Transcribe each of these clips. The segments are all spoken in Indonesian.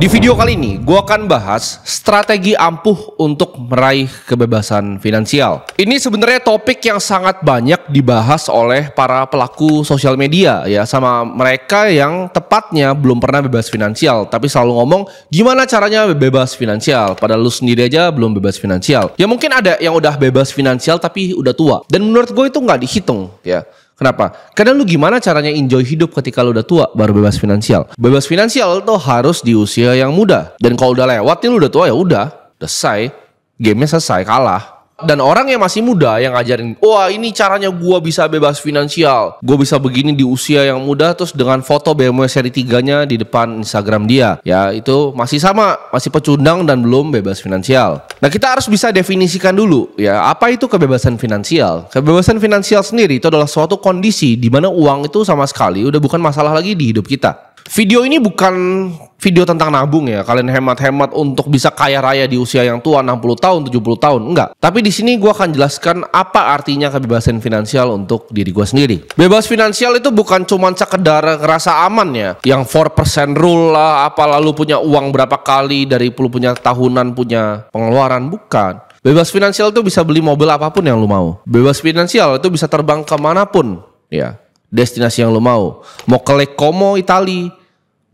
Di video kali ini, gue akan bahas strategi ampuh untuk meraih kebebasan finansial. Ini sebenarnya topik yang sangat banyak dibahas oleh para pelaku sosial media ya, sama mereka yang tepatnya belum pernah bebas finansial, tapi selalu ngomong gimana caranya bebas finansial. Padahal lu sendiri aja belum bebas finansial. Ya mungkin ada yang udah bebas finansial tapi udah tua. Dan menurut gue itu nggak dihitung ya. Kenapa? Karena lu gimana caranya enjoy hidup ketika lu udah tua baru bebas finansial. Bebas finansial tuh harus di usia yang muda. Dan kalau udah lewat nih ya lu udah tua ya udah, udah selesai. Gamenya selesai, kalah dan orang yang masih muda yang ngajarin wah ini caranya gue bisa bebas finansial gue bisa begini di usia yang muda terus dengan foto BMW seri 3 nya di depan Instagram dia ya itu masih sama masih pecundang dan belum bebas finansial nah kita harus bisa definisikan dulu ya apa itu kebebasan finansial kebebasan finansial sendiri itu adalah suatu kondisi di mana uang itu sama sekali udah bukan masalah lagi di hidup kita Video ini bukan video tentang nabung ya. Kalian hemat-hemat untuk bisa kaya raya di usia yang tua 60 tahun, 70 tahun. Enggak. Tapi di sini gue akan jelaskan apa artinya kebebasan finansial untuk diri gue sendiri. Bebas finansial itu bukan cuma sekedar rasa aman ya. Yang 4% rule lah, apa lalu punya uang berapa kali dari puluh punya tahunan punya pengeluaran. Bukan. Bebas finansial itu bisa beli mobil apapun yang lu mau. Bebas finansial itu bisa terbang kemanapun ya destinasi yang lo mau. Mau ke Lake Como, Itali,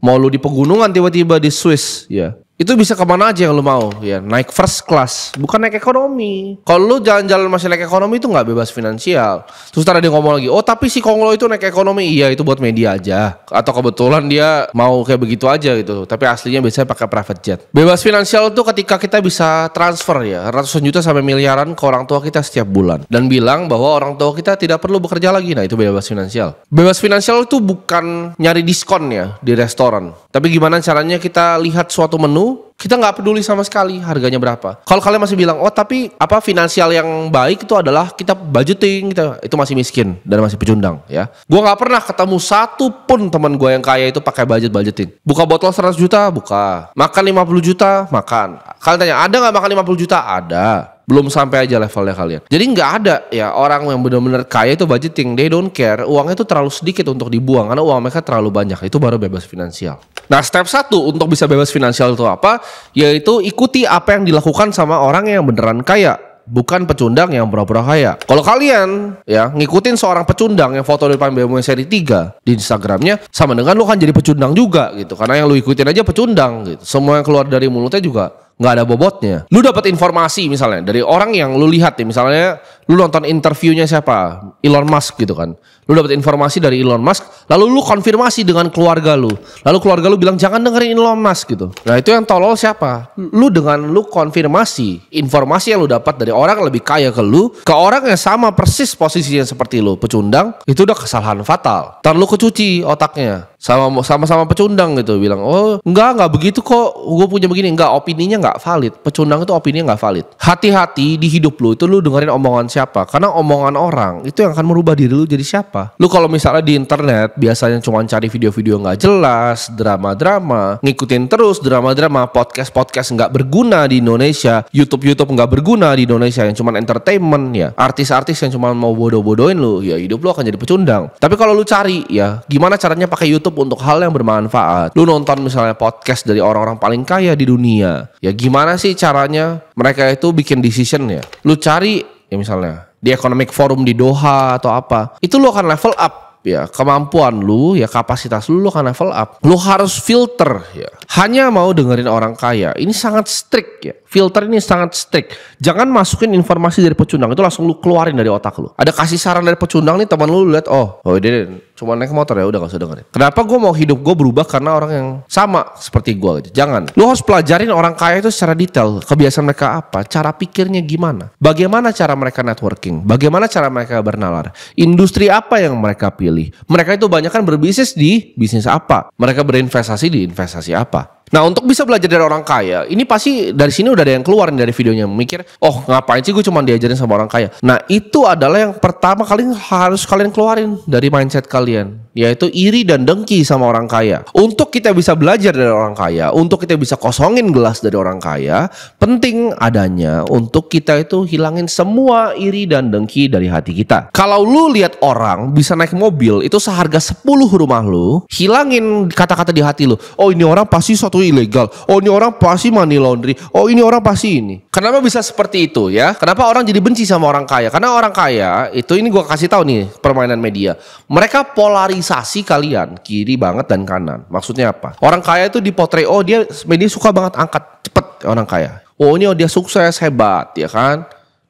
Mau lu di pegunungan tiba-tiba di Swiss, ya itu bisa kemana aja yang lu mau ya naik first class bukan naik ekonomi kalau lu jalan-jalan masih naik ekonomi itu nggak bebas finansial terus tadi dia ngomong lagi oh tapi si konglo itu naik ekonomi iya itu buat media aja atau kebetulan dia mau kayak begitu aja gitu tapi aslinya biasanya pakai private jet bebas finansial itu ketika kita bisa transfer ya ratusan juta sampai miliaran ke orang tua kita setiap bulan dan bilang bahwa orang tua kita tidak perlu bekerja lagi nah itu bebas finansial bebas finansial itu bukan nyari diskon ya di restoran tapi gimana caranya kita lihat suatu menu kita nggak peduli sama sekali harganya berapa. Kalau kalian masih bilang oh tapi apa finansial yang baik itu adalah kita budgeting kita gitu. itu masih miskin dan masih pecundang ya. gua nggak pernah ketemu satu pun teman gue yang kaya itu pakai budget budgeting. Buka botol 100 juta buka, makan 50 juta makan. Kalian tanya ada nggak makan 50 juta? Ada belum sampai aja levelnya kalian. Jadi nggak ada ya orang yang benar-benar kaya itu budgeting, they don't care, uangnya itu terlalu sedikit untuk dibuang karena uang mereka terlalu banyak. Itu baru bebas finansial. Nah, step satu untuk bisa bebas finansial itu apa? Yaitu ikuti apa yang dilakukan sama orang yang beneran kaya bukan pecundang yang pura-pura kaya. Kalau kalian ya ngikutin seorang pecundang yang foto di depan BMW seri 3 di Instagramnya sama dengan lu kan jadi pecundang juga gitu. Karena yang lu ikutin aja pecundang gitu. Semua yang keluar dari mulutnya juga nggak ada bobotnya. Lu dapat informasi misalnya dari orang yang lu lihat ya misalnya lu nonton interviewnya siapa Elon Musk gitu kan. Lu dapat informasi dari Elon Musk, lalu lu konfirmasi dengan keluarga lu. Lalu keluarga lu bilang jangan dengerin Elon Musk gitu. Nah itu yang tolol siapa? Lu dengan lu konfirmasi informasi yang lu dapat dari orang yang lebih kaya ke lu ke orang yang sama persis posisinya seperti lu pecundang itu udah kesalahan fatal. Ntar kecuci otaknya sama sama-sama pecundang gitu bilang oh enggak enggak begitu kok gue punya begini enggak opininya enggak valid pecundang itu opininya enggak valid hati-hati di hidup lu itu lu dengerin omongan siapa karena omongan orang itu yang akan merubah diri lu jadi siapa lu kalau misalnya di internet biasanya cuma cari video-video enggak jelas drama-drama ngikutin terus drama-drama podcast-podcast enggak berguna di Indonesia YouTube-YouTube enggak berguna di Indonesia yang cuma entertainment ya artis-artis yang cuma mau bodoh-bodohin lu ya hidup lu akan jadi pecundang tapi kalau lu cari ya gimana caranya pakai YouTube YouTube untuk hal yang bermanfaat. Lu nonton misalnya podcast dari orang-orang paling kaya di dunia. Ya gimana sih caranya mereka itu bikin decision ya? Lu cari ya misalnya di economic forum di Doha atau apa. Itu lu akan level up ya kemampuan lu ya kapasitas lu lu akan level up lu harus filter ya hanya mau dengerin orang kaya ini sangat strict ya filter ini sangat strict jangan masukin informasi dari pecundang itu langsung lu keluarin dari otak lu ada kasih saran dari pecundang nih teman lu lihat oh oh dia cuma naik motor ya udah gak usah dengerin. Kenapa gue mau hidup gue berubah karena orang yang sama seperti gue gitu. Jangan. Lu harus pelajarin orang kaya itu secara detail. Kebiasaan mereka apa, cara pikirnya gimana. Bagaimana cara mereka networking, bagaimana cara mereka bernalar. Industri apa yang mereka pilih. Mereka itu banyak kan berbisnis di bisnis apa. Mereka berinvestasi di investasi apa Nah untuk bisa belajar dari orang kaya, ini pasti dari sini udah ada yang keluar dari videonya mikir, oh ngapain sih gue cuma diajarin sama orang kaya. Nah itu adalah yang pertama kalian harus kalian keluarin dari mindset kalian yaitu iri dan dengki sama orang kaya. Untuk kita bisa belajar dari orang kaya, untuk kita bisa kosongin gelas dari orang kaya, penting adanya untuk kita itu hilangin semua iri dan dengki dari hati kita. Kalau lu lihat orang bisa naik mobil itu seharga 10 rumah lu, hilangin kata-kata di hati lu. Oh, ini orang pasti suatu ilegal. Oh, ini orang pasti money laundry. Oh, ini orang pasti ini. Kenapa bisa seperti itu ya? Kenapa orang jadi benci sama orang kaya? Karena orang kaya itu ini gua kasih tahu nih permainan media. Mereka polaris sensasi kalian kiri banget dan kanan. Maksudnya apa? Orang kaya itu di dipotret oh dia media suka banget angkat cepet orang kaya. Oh ini oh dia sukses hebat ya kan?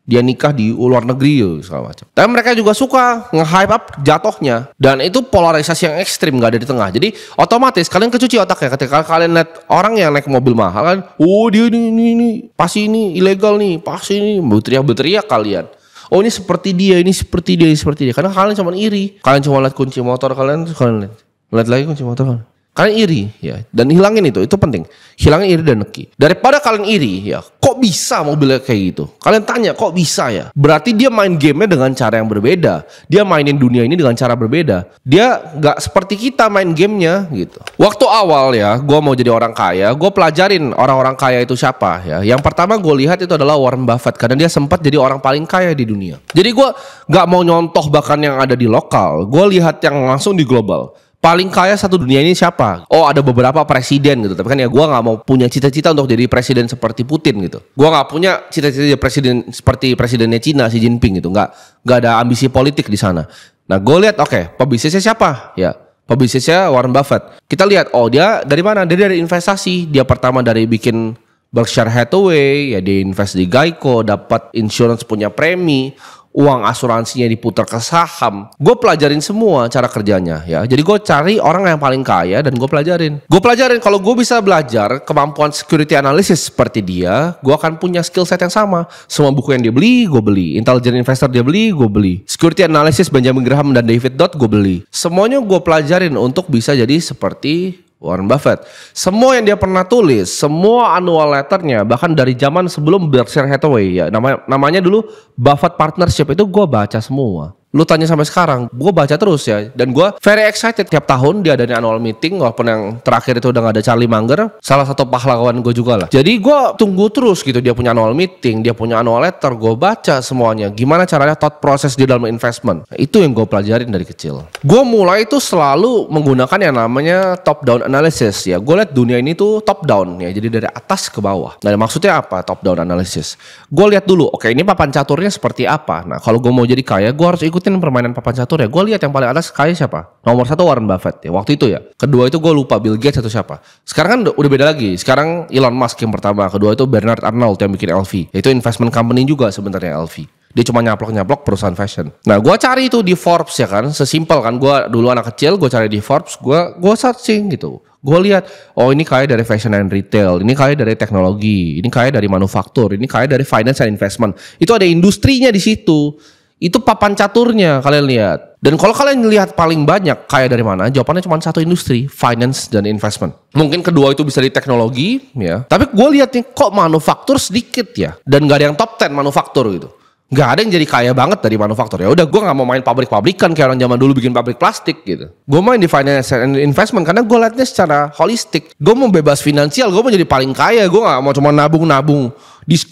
Dia nikah di luar negeri ya, segala macam. Tapi mereka juga suka nge-hype up jatuhnya dan itu polarisasi yang ekstrim gak ada di tengah. Jadi otomatis kalian kecuci otak ya ketika kalian lihat orang yang naik mobil mahal kan, oh dia ini ini, ini pasti ini ilegal nih, pasti ini berteriak-berteriak kalian oh ini seperti dia ini seperti dia ini seperti dia karena kalian cuma iri kalian cuma lihat kunci motor kalian kalian lihat lihat lagi kunci motor kalian Kalian iri ya dan hilangin itu, itu penting. Hilangin iri dan neki. Daripada kalian iri ya, kok bisa mobilnya kayak gitu? Kalian tanya kok bisa ya? Berarti dia main gamenya dengan cara yang berbeda. Dia mainin dunia ini dengan cara berbeda. Dia nggak seperti kita main gamenya gitu. Waktu awal ya, gue mau jadi orang kaya, gue pelajarin orang-orang kaya itu siapa ya. Yang pertama gue lihat itu adalah Warren Buffett karena dia sempat jadi orang paling kaya di dunia. Jadi gue nggak mau nyontoh bahkan yang ada di lokal, gue lihat yang langsung di global paling kaya satu dunia ini siapa? Oh ada beberapa presiden gitu, tapi kan ya gue nggak mau punya cita-cita untuk jadi presiden seperti Putin gitu. Gue nggak punya cita-cita jadi presiden seperti presidennya Cina si Jinping gitu, Gak nggak ada ambisi politik di sana. Nah gue lihat oke, okay, pebisnisnya siapa? Ya pebisnisnya Warren Buffett. Kita lihat oh dia dari mana? Dia dari investasi. Dia pertama dari bikin Berkshire Hathaway, ya dia invest di Geico, dapat insurance punya premi uang asuransinya diputar ke saham. Gue pelajarin semua cara kerjanya ya. Jadi gue cari orang yang paling kaya dan gue pelajarin. Gue pelajarin kalau gue bisa belajar kemampuan security analysis seperti dia, gue akan punya skill set yang sama. Semua buku yang dia beli, gue beli. Intelligent investor dia beli, gue beli. Security analysis Benjamin Graham dan David Dot gue beli. Semuanya gue pelajarin untuk bisa jadi seperti Warren Buffett. Semua yang dia pernah tulis, semua annual letternya, bahkan dari zaman sebelum Berkshire Hathaway ya, namanya, namanya dulu Buffett Partnership itu gue baca semua lu tanya sampai sekarang gue baca terus ya dan gue very excited tiap tahun dia ada annual meeting walaupun yang terakhir itu udah gak ada Charlie Munger salah satu pahlawan gue juga lah jadi gue tunggu terus gitu dia punya annual meeting dia punya annual letter gue baca semuanya gimana caranya thought process di dalam investment nah, itu yang gue pelajarin dari kecil gue mulai itu selalu menggunakan yang namanya top down analysis ya gue lihat dunia ini tuh top down ya jadi dari atas ke bawah nah maksudnya apa top down analysis gue lihat dulu oke okay, ini papan caturnya seperti apa nah kalau gue mau jadi kaya gue harus ikut ngikutin permainan papan catur ya. Gue lihat yang paling atas kayak siapa? Nomor satu Warren Buffett ya waktu itu ya. Kedua itu gue lupa Bill Gates atau siapa. Sekarang kan udah beda lagi. Sekarang Elon Musk yang pertama. Kedua itu Bernard Arnault yang bikin LV. Itu investment company juga sebenarnya LV dia cuma nyaplok-nyaplok perusahaan fashion. Nah, gue cari itu di Forbes ya kan, sesimpel kan. Gue dulu anak kecil, gue cari di Forbes, gue gue searching gitu. Gue lihat, oh ini kaya dari fashion and retail, ini kaya dari teknologi, ini kaya dari manufaktur, ini kaya dari finance and investment. Itu ada industrinya di situ. Itu papan caturnya kalian lihat. Dan kalau kalian lihat paling banyak kayak dari mana, jawabannya cuma satu industri, finance dan investment. Mungkin kedua itu bisa di teknologi, ya. Tapi gue lihat nih kok manufaktur sedikit ya, dan gak ada yang top ten manufaktur gitu. Gak ada yang jadi kaya banget dari manufaktur. Ya udah, gue nggak mau main pabrik-pabrikan kayak orang zaman dulu bikin pabrik plastik gitu. Gue main di finance and investment karena gue liatnya secara holistik. Gue mau bebas finansial, gue mau jadi paling kaya. Gue nggak mau cuma nabung-nabung,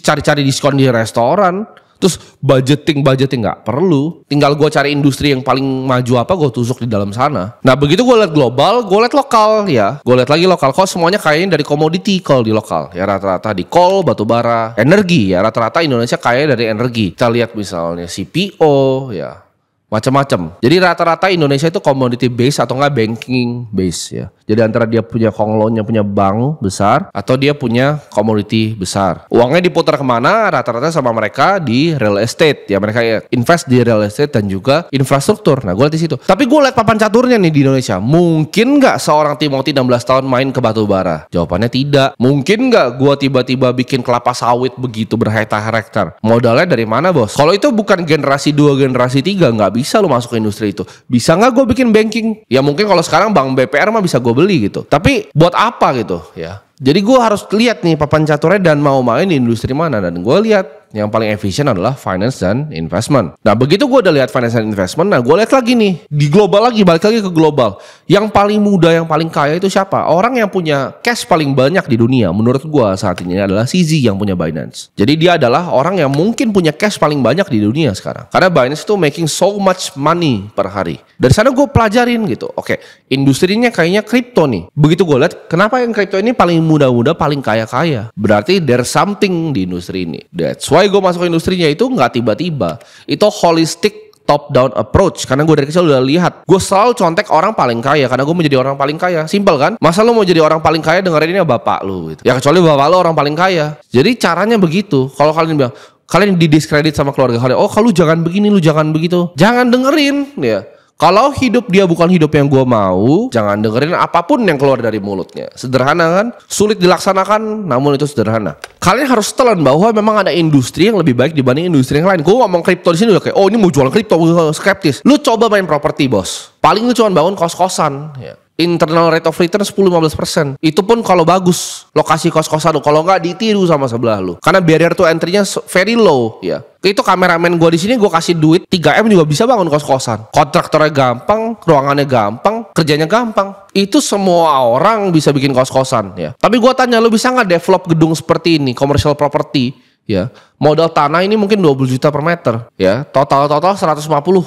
cari-cari diskon di restoran Terus budgeting budgeting nggak perlu. Tinggal gue cari industri yang paling maju apa gue tusuk di dalam sana. Nah begitu gue liat global, gue liat lokal ya. Gue liat lagi lokal kok semuanya kayaknya dari komoditi kalau di lokal ya rata-rata di coal, batu bara, energi ya rata-rata Indonesia kaya dari energi. Kita lihat misalnya CPO ya macam-macam. Jadi rata-rata Indonesia itu commodity base atau enggak banking base ya. Jadi antara dia punya konglonnya punya bank besar atau dia punya commodity besar. Uangnya diputar kemana? Rata-rata sama mereka di real estate ya. Mereka invest di real estate dan juga infrastruktur. Nah gue lihat di situ. Tapi gue lihat papan caturnya nih di Indonesia. Mungkin nggak seorang Timothy 16 tahun main ke batu bara? Jawabannya tidak. Mungkin nggak gue tiba-tiba bikin kelapa sawit begitu berhektar-hektar? Modalnya dari mana bos? Kalau itu bukan generasi dua generasi tiga nggak bisa lo masuk ke industri itu. Bisa nggak gue bikin banking? Ya mungkin kalau sekarang bank BPR mah bisa gue beli gitu. Tapi buat apa gitu ya? Jadi gue harus lihat nih papan caturnya dan mau main di industri mana dan gue lihat yang paling efisien adalah finance dan investment. Nah, begitu gue udah lihat finance dan investment, nah gue lihat lagi nih di global lagi balik lagi ke global. Yang paling muda, yang paling kaya itu siapa? Orang yang punya cash paling banyak di dunia menurut gue saat ini adalah CZ yang punya Binance. Jadi dia adalah orang yang mungkin punya cash paling banyak di dunia sekarang. Karena Binance itu making so much money per hari. Dari sana gue pelajarin gitu. Oke, industrinya kayaknya crypto nih. Begitu gue lihat, kenapa yang crypto ini paling muda-muda, paling kaya-kaya? Berarti there's something di industri ini. That's why why gue masuk ke industrinya itu nggak tiba-tiba itu holistic top down approach karena gue dari kecil udah lihat gue selalu contek orang paling kaya karena gue menjadi orang paling kaya simple kan masa lo mau jadi orang paling kaya dengerin ini ya, bapak lo gitu. ya kecuali bapak lo orang paling kaya jadi caranya begitu kalau kalian bilang kalian didiskredit sama keluarga kalian oh kalau jangan begini lu jangan begitu jangan dengerin ya kalau hidup dia bukan hidup yang gue mau, jangan dengerin apapun yang keluar dari mulutnya. Sederhana kan? Sulit dilaksanakan, namun itu sederhana. Kalian harus telan bahwa memang ada industri yang lebih baik dibanding industri yang lain. Gue ngomong kripto di sini udah kayak, oh ini mau jual kripto, skeptis. Lu coba main properti bos. Paling lu cuma bangun kos-kosan. Ya internal rate of return 10-15%. Itu pun kalau bagus lokasi kos-kosan lu. Kalau nggak ditiru sama sebelah lu. Karena barrier to entry-nya very low ya. Itu kameramen gua di sini gua kasih duit 3M juga bisa bangun kos-kosan. Kontraktornya gampang, ruangannya gampang, kerjanya gampang. Itu semua orang bisa bikin kos-kosan ya. Tapi gua tanya lu bisa nggak develop gedung seperti ini, commercial property ya. Modal tanah ini mungkin 20 juta per meter ya. Total total 150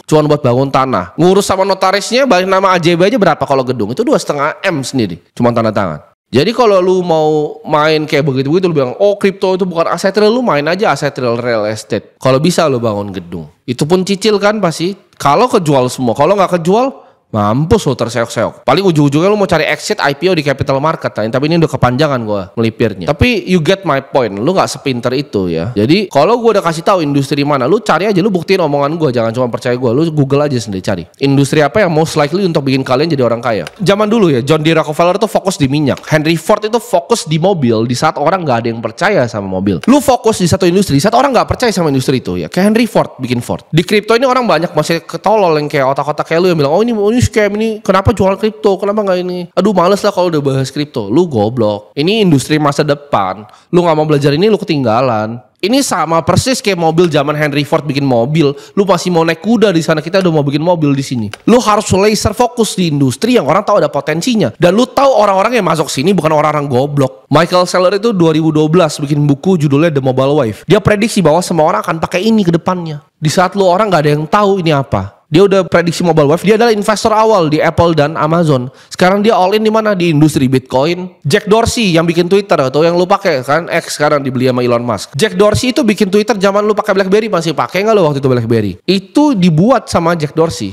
cuman buat bangun tanah. Ngurus sama notarisnya balik nama AJB aja berapa kalau gedung itu dua setengah M sendiri cuman tanda tangan. Jadi kalau lu mau main kayak begitu-begitu lu bilang oh kripto itu bukan aset real lu main aja aset real real estate. Kalau bisa lu bangun gedung. Itu pun cicil kan pasti. Kalau kejual semua, kalau nggak kejual Mampus lo terseok-seok. Paling ujung-ujungnya lo mau cari exit IPO di capital market. Nah, tapi ini udah kepanjangan gue melipirnya. Tapi you get my point. Lo gak sepinter itu ya. Jadi kalau gue udah kasih tahu industri mana, lo cari aja. Lo buktiin omongan gue. Jangan cuma percaya gue. Lo google aja sendiri cari. Industri apa yang most likely untuk bikin kalian jadi orang kaya. Zaman dulu ya, John D. Rockefeller tuh fokus di minyak. Henry Ford itu fokus di mobil. Di saat orang gak ada yang percaya sama mobil. Lo fokus di satu industri. Di saat orang gak percaya sama industri itu ya. Kayak Henry Ford bikin Ford. Di crypto ini orang banyak masih ketolol yang kayak otak-otak kayak lo yang bilang, oh ini, oh, ini ini scam ini kenapa jual kripto kenapa nggak ini aduh males lah kalau udah bahas kripto lu goblok ini industri masa depan lu nggak mau belajar ini lu ketinggalan ini sama persis kayak mobil zaman Henry Ford bikin mobil. Lu pasti mau naik kuda di sana, kita udah mau bikin mobil di sini. Lu harus laser fokus di industri yang orang tahu ada potensinya. Dan lu tahu orang-orang yang masuk sini bukan orang-orang goblok. Michael Saylor itu 2012 bikin buku judulnya The Mobile Wife. Dia prediksi bahwa semua orang akan pakai ini ke depannya. Di saat lu orang nggak ada yang tahu ini apa dia udah prediksi mobile wave. Dia adalah investor awal di Apple dan Amazon. Sekarang dia all in di mana? Di industri Bitcoin. Jack Dorsey yang bikin Twitter atau yang lu pakai kan X sekarang dibeli sama Elon Musk. Jack Dorsey itu bikin Twitter zaman lu pakai BlackBerry masih pakai nggak lu waktu itu BlackBerry? Itu dibuat sama Jack Dorsey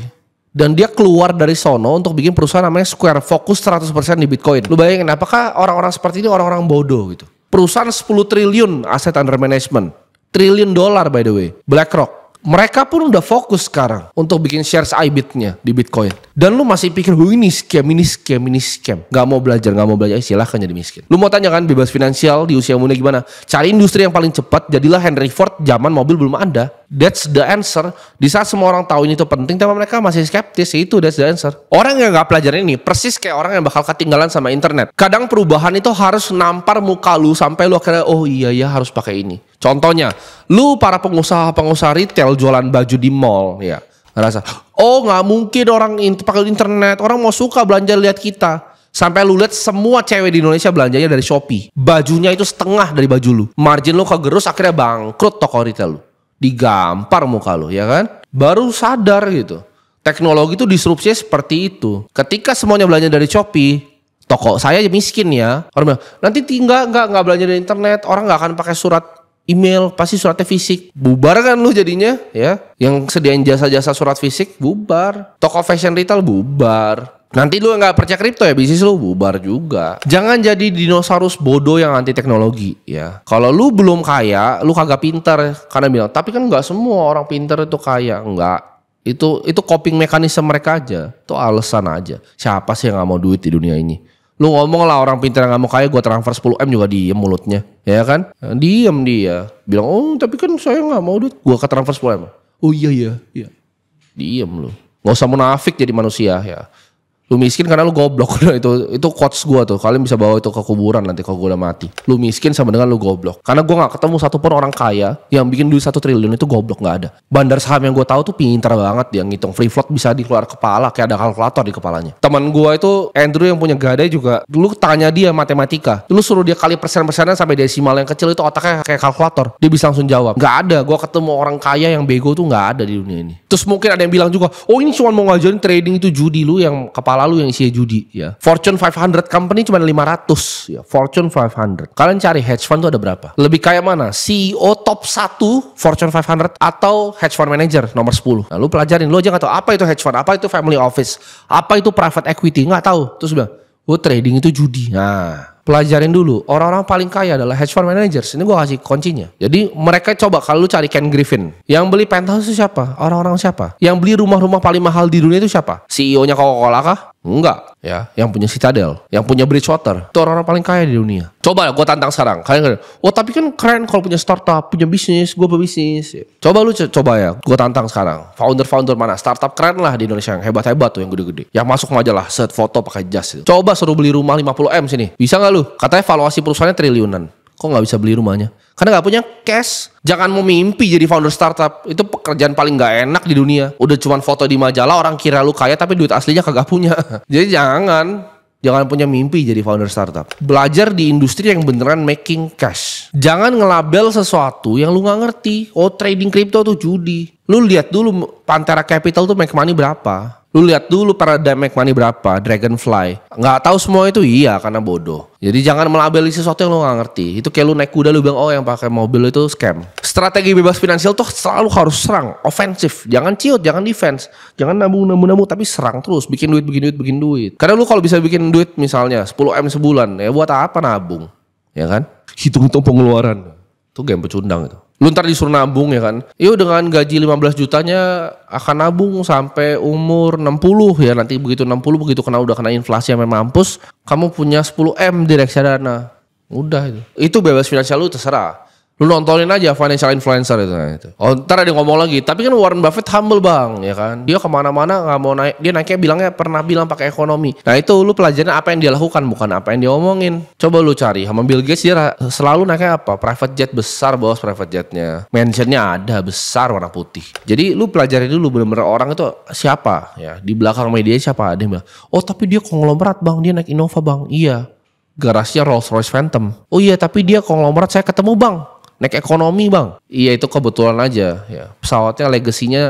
dan dia keluar dari sono untuk bikin perusahaan namanya Square fokus 100% di Bitcoin. Lu bayangin apakah orang-orang seperti ini orang-orang bodoh gitu. Perusahaan 10 triliun aset under management. Triliun dolar by the way. BlackRock mereka pun udah fokus sekarang untuk bikin shares iBitnya di Bitcoin. Dan lu masih pikir, oh ini scam, ini scam, ini scam. Gak mau belajar, gak mau belajar, eh, silahkan jadi miskin. Lu mau tanya kan, bebas finansial di usia muda gimana? Cari industri yang paling cepat, jadilah Henry Ford zaman mobil belum ada. That's the answer. Di saat semua orang tahu ini tuh penting, tapi mereka masih skeptis, itu that's the answer. Orang yang gak pelajarin ini, persis kayak orang yang bakal ketinggalan sama internet. Kadang perubahan itu harus nampar muka lu sampai lu akhirnya, oh iya ya harus pakai ini. Contohnya, lu para pengusaha-pengusaha retail jualan baju di mall ya ngerasa oh nggak mungkin orang in pakai internet orang mau suka belanja lihat kita sampai lu lihat semua cewek di Indonesia belanjanya dari Shopee bajunya itu setengah dari baju lu margin lu kegerus akhirnya bangkrut toko retail lu digampar muka lu ya kan baru sadar gitu teknologi itu disrupsi seperti itu ketika semuanya belanja dari Shopee toko saya miskin ya orang bilang nanti tinggal nggak nggak belanja di internet orang nggak akan pakai surat email, pasti suratnya fisik. Bubar kan lu jadinya, ya. Yang sediain jasa-jasa surat fisik, bubar. Toko fashion retail, bubar. Nanti lu nggak percaya kripto ya, bisnis lu bubar juga. Jangan jadi dinosaurus bodoh yang anti teknologi ya. Kalau lu belum kaya, lu kagak pintar karena bilang, tapi kan nggak semua orang pintar itu kaya, nggak itu itu coping mekanisme mereka aja itu alasan aja siapa sih yang nggak mau duit di dunia ini Lu ngomong lah orang pintar nggak mau kaya gue transfer 10M juga diem mulutnya. Ya kan? Eh, diem dia. Bilang, oh tapi kan saya nggak mau duit. Gue ke transfer 10M. Oh iya iya. iya. Diem lu. Gak usah munafik jadi manusia ya. Lu miskin karena lu goblok. itu itu quotes gua tuh. Kalian bisa bawa itu ke kuburan nanti kalau gua udah mati. Lu miskin sama dengan lu goblok. Karena gua nggak ketemu satupun orang kaya yang bikin duit satu triliun itu goblok nggak ada. Bandar saham yang gua tahu tuh pintar banget dia ngitung free float bisa dikeluar kepala kayak ada kalkulator di kepalanya. Teman gua itu Andrew yang punya gadai juga. Dulu tanya dia matematika. Lu suruh dia kali persen-persenan sampai desimal yang kecil itu otaknya kayak kalkulator. Dia bisa langsung jawab. Nggak ada. Gua ketemu orang kaya yang bego tuh nggak ada di dunia ini. Terus mungkin ada yang bilang juga, "Oh, ini cuma mau ngajarin trading itu judi lu yang kepala Lalu yang isinya judi ya. Fortune 500 company cuma 500 ya. Fortune 500. Kalian cari hedge fund tuh ada berapa? Lebih kayak mana? CEO top 1 Fortune 500 atau hedge fund manager nomor 10. Nah, pelajarin lu aja nggak tahu apa itu hedge fund, apa itu family office, apa itu private equity, nggak tahu. Terus bilang, "Gue oh, trading itu judi." Nah, pelajarin dulu. Orang-orang paling kaya adalah hedge fund managers. Ini gue kasih kuncinya. Jadi mereka coba kalau lu cari Ken Griffin. Yang beli penthouse itu siapa? Orang-orang siapa? Yang beli rumah-rumah paling mahal di dunia itu siapa? CEO-nya Coca-Cola kah? Enggak, ya. Yang punya Citadel, yang punya Bridgewater, itu orang-orang paling kaya di dunia. Coba gue tantang sekarang. Kalian Wah oh, tapi kan keren kalau punya startup, punya bisnis, gue berbisnis. Coba lu coba ya, gue tantang sekarang. Founder-founder mana? Startup keren lah di Indonesia yang hebat-hebat tuh, yang gede-gede. Yang masuk majalah, set foto pakai jas. Coba suruh beli rumah 50M sini. Bisa nggak lu? Katanya valuasi perusahaannya triliunan kok nggak bisa beli rumahnya? Karena nggak punya cash. Jangan mau mimpi jadi founder startup. Itu pekerjaan paling nggak enak di dunia. Udah cuman foto di majalah orang kira lu kaya tapi duit aslinya kagak punya. jadi jangan Jangan punya mimpi jadi founder startup. Belajar di industri yang beneran making cash. Jangan ngelabel sesuatu yang lu nggak ngerti. Oh trading crypto tuh judi. Lu lihat dulu Pantera Capital tuh make money berapa lu lihat dulu para damage money berapa, dragonfly. Nggak tahu semua itu iya karena bodoh. Jadi jangan melabeli sesuatu yang lu nggak ngerti. Itu kayak lu naik kuda lu bilang oh yang pakai mobil itu scam. Strategi bebas finansial tuh selalu harus serang, ofensif. Jangan ciut, jangan defense. Jangan nabung nabung nabung tapi serang terus, bikin duit bikin duit bikin duit. Karena lu kalau bisa bikin duit misalnya 10 M sebulan, ya buat apa nabung? Ya kan? Hitung-hitung pengeluaran. Itu game pecundang itu. Lu ntar disuruh nabung ya kan. Yo iya, dengan gaji 15 jutanya akan nabung sampai umur 60 ya. Nanti begitu 60 begitu kena udah kena inflasi yang memang mampus. Kamu punya 10M di reksadana. Udah itu. Itu bebas finansial lu terserah lu nontonin aja financial influencer itu, nah, itu. Oh ntar ada ngomong lagi, tapi kan Warren Buffett humble bang, ya kan? Dia kemana-mana nggak mau naik, dia naiknya bilangnya pernah bilang pakai ekonomi. Nah itu lu pelajarin apa yang dia lakukan, bukan apa yang dia omongin. Coba lu cari, sama Bill Gates dia selalu naiknya apa? Private jet besar bos, private jetnya. mentionnya ada besar warna putih. Jadi lu pelajari dulu bener-bener orang itu siapa ya di belakang media siapa ada oh tapi dia konglomerat bang, dia naik Innova bang, iya. Garasnya Rolls Royce Phantom. Oh iya tapi dia konglomerat saya ketemu bang naik ekonomi bang. Iya itu kebetulan aja ya. Pesawatnya legasinya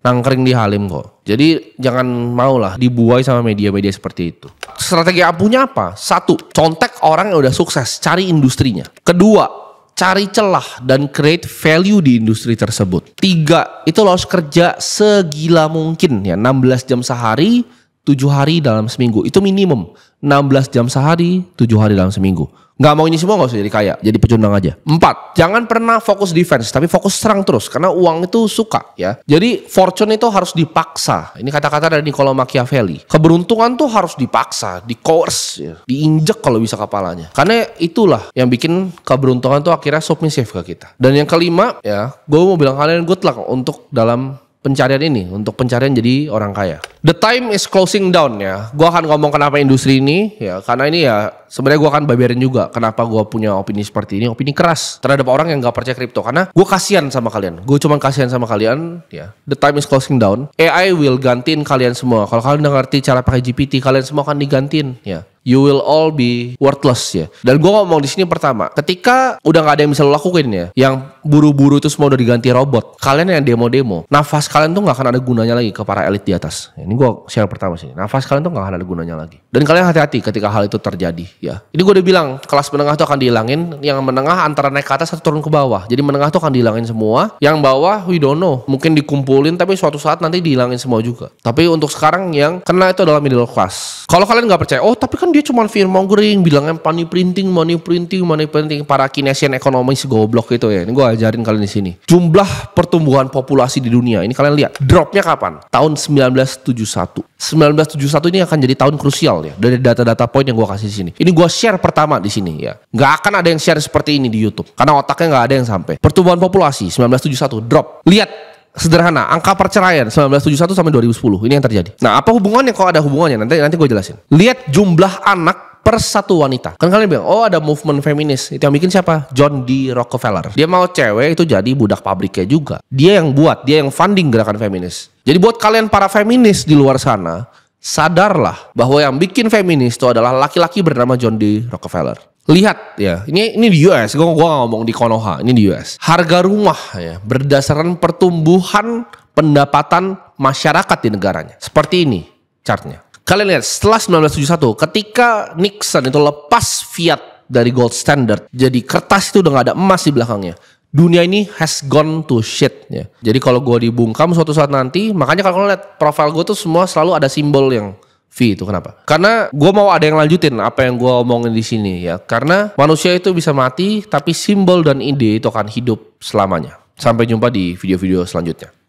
nangkring di Halim kok. Jadi jangan maulah dibuai sama media-media seperti itu. Strategi apunya apa? Satu, contek orang yang udah sukses, cari industrinya. Kedua, cari celah dan create value di industri tersebut. Tiga, itu lo harus kerja segila mungkin ya, 16 jam sehari, 7 hari dalam seminggu. Itu minimum. 16 jam sehari, 7 hari dalam seminggu. Nggak mau ini semua nggak usah jadi kaya, jadi pecundang aja. Empat, jangan pernah fokus defense, tapi fokus serang terus. Karena uang itu suka ya. Jadi fortune itu harus dipaksa. Ini kata-kata dari Niccolo Machiavelli. Keberuntungan tuh harus dipaksa, di course ya. diinjek kalau bisa kepalanya. Karena itulah yang bikin keberuntungan tuh akhirnya submissive ke kita. Dan yang kelima ya, gue mau bilang kalian good luck untuk dalam pencarian ini untuk pencarian jadi orang kaya. The time is closing down ya. Gua akan ngomong kenapa industri ini ya karena ini ya sebenarnya gua akan bayarin juga kenapa gua punya opini seperti ini, opini keras terhadap orang yang gak percaya kripto karena gua kasihan sama kalian. Gua cuma kasihan sama kalian ya. The time is closing down. AI will gantiin kalian semua. Kalau kalian udah ngerti cara pakai GPT, kalian semua akan digantiin ya you will all be worthless ya. Dan gua ngomong di sini pertama, ketika udah gak ada yang bisa lo lakuin ya, yang buru-buru itu semua udah diganti robot, kalian yang demo-demo, nafas kalian tuh nggak akan ada gunanya lagi ke para elit di atas. Nah, ini gue share pertama sih. Nafas kalian tuh nggak akan ada gunanya lagi. Dan kalian hati-hati ketika hal itu terjadi. Ya, ini gue udah bilang kelas menengah tuh akan dihilangin. Yang menengah antara naik ke atas atau turun ke bawah. Jadi menengah tuh akan dihilangin semua. Yang bawah, we don't know. Mungkin dikumpulin tapi suatu saat nanti dihilangin semua juga. Tapi untuk sekarang yang kena itu adalah middle class. Kalau kalian nggak percaya, oh tapi kan dia cuma firmongering, bilangnya money printing, money printing, money printing, para kinesian ekonomi ekonomis goblok itu ya. Ini gue ajarin kalian di sini. Jumlah pertumbuhan populasi di dunia ini kalian lihat dropnya kapan? Tahun 1971. 1971 ini akan jadi tahun krusial ya dari data-data poin yang gue kasih di sini. Ini gue share pertama di sini ya. Gak akan ada yang share seperti ini di YouTube karena otaknya nggak ada yang sampai. Pertumbuhan populasi 1971 drop. Lihat sederhana angka perceraian 1971 sampai 2010 ini yang terjadi. Nah apa hubungannya kok ada hubungannya nanti nanti gue jelasin. Lihat jumlah anak per satu wanita. Kan kalian bilang, oh ada movement feminis. Itu yang bikin siapa? John D. Rockefeller. Dia mau cewek itu jadi budak pabriknya juga. Dia yang buat, dia yang funding gerakan feminis. Jadi buat kalian para feminis di luar sana, sadarlah bahwa yang bikin feminis itu adalah laki-laki bernama John D. Rockefeller lihat ya ini ini di US gue gua ngomong di Konoha ini di US harga rumah ya berdasarkan pertumbuhan pendapatan masyarakat di negaranya seperti ini chartnya Kalian lihat setelah 1971 ketika Nixon itu lepas fiat dari gold standard. Jadi kertas itu udah gak ada emas di belakangnya. Dunia ini has gone to shit ya. Jadi kalau gue dibungkam suatu saat nanti, makanya kalau lihat profil gue tuh semua selalu ada simbol yang V itu kenapa? Karena gue mau ada yang lanjutin apa yang gue omongin di sini ya. Karena manusia itu bisa mati, tapi simbol dan ide itu akan hidup selamanya. Sampai jumpa di video-video selanjutnya.